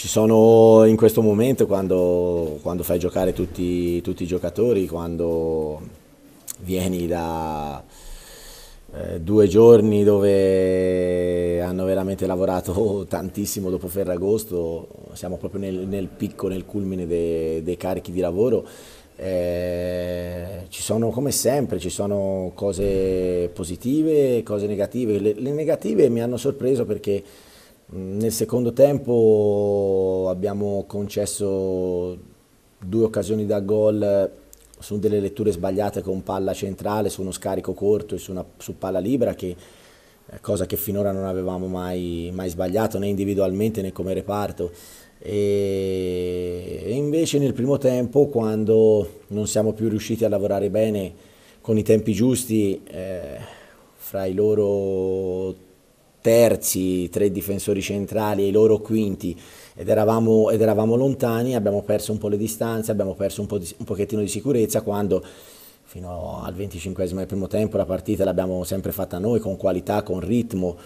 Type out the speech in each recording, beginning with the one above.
ci sono in questo momento quando, quando fai giocare tutti, tutti, i giocatori, quando vieni da eh, due giorni dove hanno veramente lavorato tantissimo dopo Ferragosto, siamo proprio nel, nel picco, nel culmine de, dei carichi di lavoro. Eh, ci sono come sempre, ci sono cose positive, cose negative. Le, le negative mi hanno sorpreso perché nel secondo tempo abbiamo concesso due occasioni da gol su delle letture sbagliate con palla centrale, su uno scarico corto e su, una, su palla libera, che, eh, cosa che finora non avevamo mai, mai sbagliato né individualmente né come reparto. E invece nel primo tempo, quando non siamo più riusciti a lavorare bene con i tempi giusti, eh, fra i loro terzi, tre difensori centrali e i loro quinti ed eravamo, ed eravamo, lontani, abbiamo perso un po' le distanze, abbiamo perso un, po di, un pochettino di sicurezza quando fino al 25 del primo tempo la partita l'abbiamo sempre fatta noi con qualità, con ritmo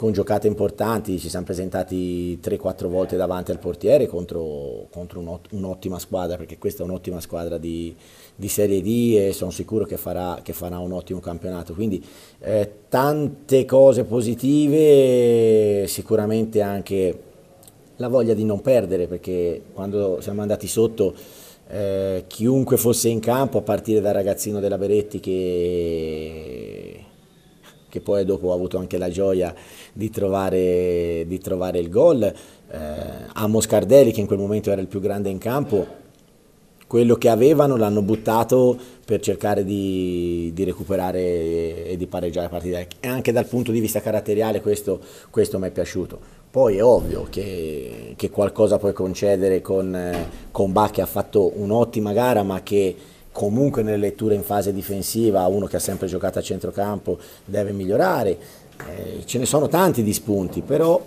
con giocate importanti, ci siamo presentati 3-4 volte davanti al portiere contro, contro un, un'ottima squadra, perché questa è un'ottima squadra di, di Serie D e sono sicuro che farà, che farà un ottimo campionato. Quindi eh, tante cose positive, sicuramente anche la voglia di non perdere, perché quando siamo andati sotto... Eh, chiunque fosse in campo, a partire dal ragazzino della Beretti che che poi dopo ho avuto anche la gioia di trovare, di trovare il gol, eh, a Moscardelli che in quel momento era il più grande in campo, quello che avevano l'hanno buttato per cercare di, di recuperare e di pareggiare la partita. E anche dal punto di vista caratteriale questo, questo mi è piaciuto. Poi è ovvio che, che qualcosa puoi concedere con, eh, con Bach che ha fatto un'ottima gara ma che comunque nelle letture in fase difensiva, uno che ha sempre giocato a centrocampo deve migliorare, eh, ce ne sono tanti di spunti, però,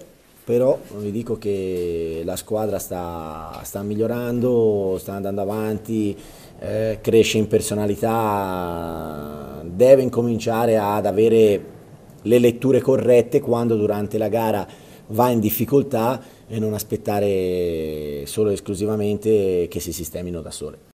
però vi dico che la squadra sta, sta migliorando, sta andando avanti, eh, cresce in personalità, deve incominciare ad avere le letture corrette quando durante la gara va in difficoltà e non aspettare solo e esclusivamente che si sistemino da sole.